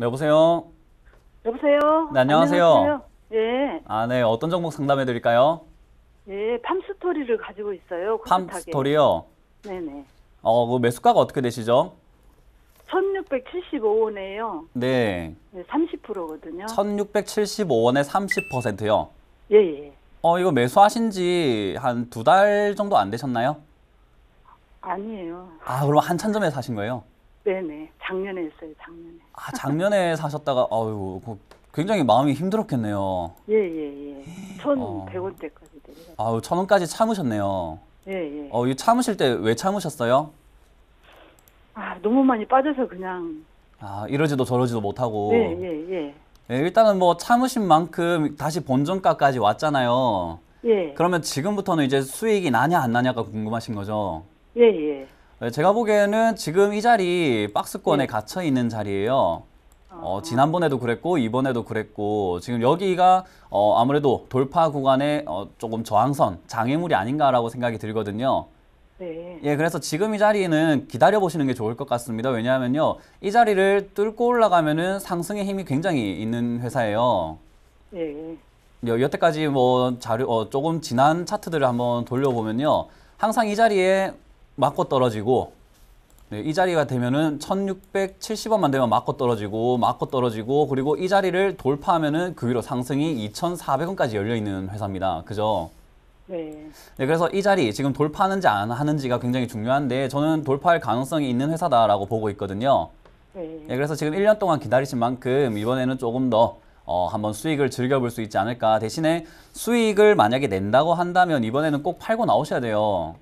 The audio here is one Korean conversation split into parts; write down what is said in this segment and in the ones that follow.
네, 여보세요. 여보세요. 네, 안녕하세요. 안녕 예. 아, 네. 어떤 종목 상담해 드릴까요? 예, 팜스토리를 가지고 있어요. 팜스토리요? 네네. 어, 그 매수가가 어떻게 되시죠? 1675원에요. 네. 네 30%거든요. 1675원에 30%요? 예, 예. 어, 이거 매수하신 지 한 두 달 정도 안 되셨나요? 아니에요. 아, 그럼 한참 전에 사신 거예요? 네네. 작년에 했어요, 작년에. 아, 작년에 사셨다가, 아유, 그 굉장히 마음이 힘들었겠네요. 예, 예, 예. 1 1원대까지내려아천 어. 원까지 참으셨네요. 예, 예. 어, 이 참으실 때 왜 참으셨어요? 아, 너무 많이 빠져서 그냥. 아, 이러지도 저러지도 못하고. 예, 예, 예. 예, 일단은 뭐 참으신 만큼 다시 본전가까지 왔잖아요. 예. 그러면 지금부터는 이제 수익이 나냐 안 나냐가 궁금하신 거죠? 예, 예. 네, 제가 보기에는 지금 이 자리 박스권에 네. 갇혀 있는 자리예요. 아. 어, 지난번에도 그랬고 이번에도 그랬고 지금 여기가 어, 아무래도 돌파 구간에 어, 조금 저항선 장애물이 아닌가라고 생각이 들거든요. 네. 예, 그래서 지금 이 자리는 기다려 보시는 게 좋을 것 같습니다. 왜냐하면요, 이 자리를 뚫고 올라가면은 상승의 힘이 굉장히 있는 회사예요. 네. 여, 여태까지 뭐 자료 어, 조금 지난 차트들을 한번 돌려보면요, 항상 이 자리에 맞고 떨어지고 네, 이 자리가 되면은 1670원만 되면 맞고 떨어지고 맞고 떨어지고 그리고 이 자리를 돌파하면은 그 위로 상승이 2400원까지 열려 있는 회사입니다. 그죠? 네. 네, 그래서 이 자리 지금 돌파하는지 안 하는지가 굉장히 중요한데 저는 돌파할 가능성이 있는 회사다라고 보고 있거든요. 네. 네, 그래서 지금 1년 동안 기다리신 만큼 이번에는 조금 더 어, 한번 수익을 즐겨볼 수 있지 않을까. 대신에 수익을 만약에 낸다고 한다면 이번에는 꼭 팔고 나오셔야 돼요.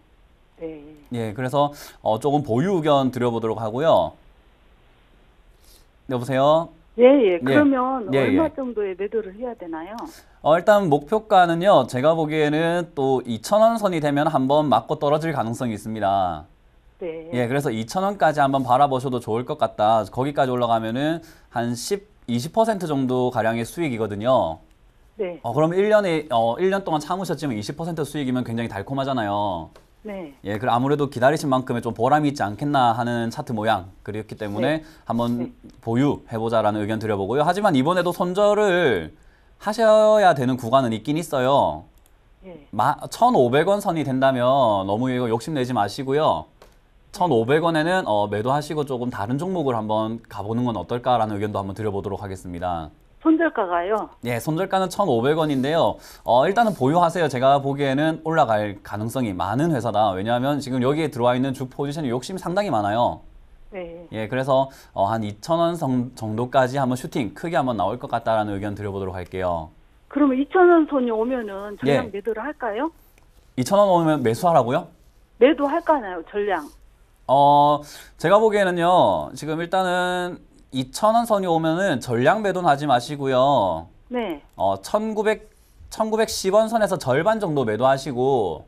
네. 예, 그래서 어, 조금 보유 의견 드려보도록 하고요. 여보세요. 네, 예, 예, 예. 그러면 예, 예. 얼마 예. 정도의 매도를 해야 되나요? 어, 일단 목표가는요. 제가 보기에는 또2천원 선이 되면 한번 맞고 떨어질 가능성이 있습니다. 네. 예, 그래서 2천원까지 한번 바라보셔도 좋을 것 같다. 거기까지 올라가면은 한 10, 20% 정도 가량의 수익이거든요. 네. 어, 그럼 1년에 어, 1년 동안 참으셨지만 20% 수익이면 굉장히 달콤하잖아요. 네. 예, 그 아무래도 기다리신 만큼의 좀 보람이 있지 않겠나 하는 차트 모양 그렇기 때문에 네. 한번 네. 보유해보자라는 의견 드려보고요. 하지만 이번에도 손절을 하셔야 되는 구간은 있긴 있어요. 예. 마, 1,500원 선이 된다면 너무 이거 욕심내지 마시고요. 1,500원에는 어, 매도하시고 조금 다른 종목을 한번 가보는 건 어떨까라는 의견도 한번 드려보도록 하겠습니다. 손절가가요? 네, 손절가는 1,500원인데요. 어, 일단은 보유하세요. 제가 보기에는 올라갈 가능성이 많은 회사다. 왜냐하면 지금 여기에 들어와 있는 주 포지션이 욕심이 상당히 많아요. 네. 예, 그래서 어, 한 2,000원 정도까지 한번 슈팅 크게 한번 나올 것 같다라는 의견 드려보도록 할게요. 그러면 2,000원 손이 오면은 전량 예. 매도를 할까요? 2,000원 오면 매수하라고요? 매도할까요, 나 전량? 어, 제가 보기에는요, 지금 일단은 2,000원 선이 오면은 전량 매도하지 는 마시고요. 네. 어, 1,900 1,910원 선에서 절반 정도 매도하시고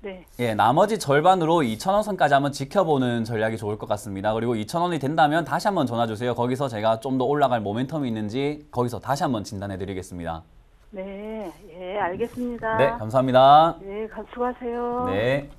네. 예, 나머지 절반으로 2,000원 선까지 한번 지켜보는 전략이 좋을 것 같습니다. 그리고 2,000원이 된다면 다시 한번 전화 주세요. 거기서 제가 좀 더 올라갈 모멘텀이 있는지 거기서 다시 한번 진단해 드리겠습니다. 네, 예, 알겠습니다. 네, 감사합니다. 네, 수고하세요. 네.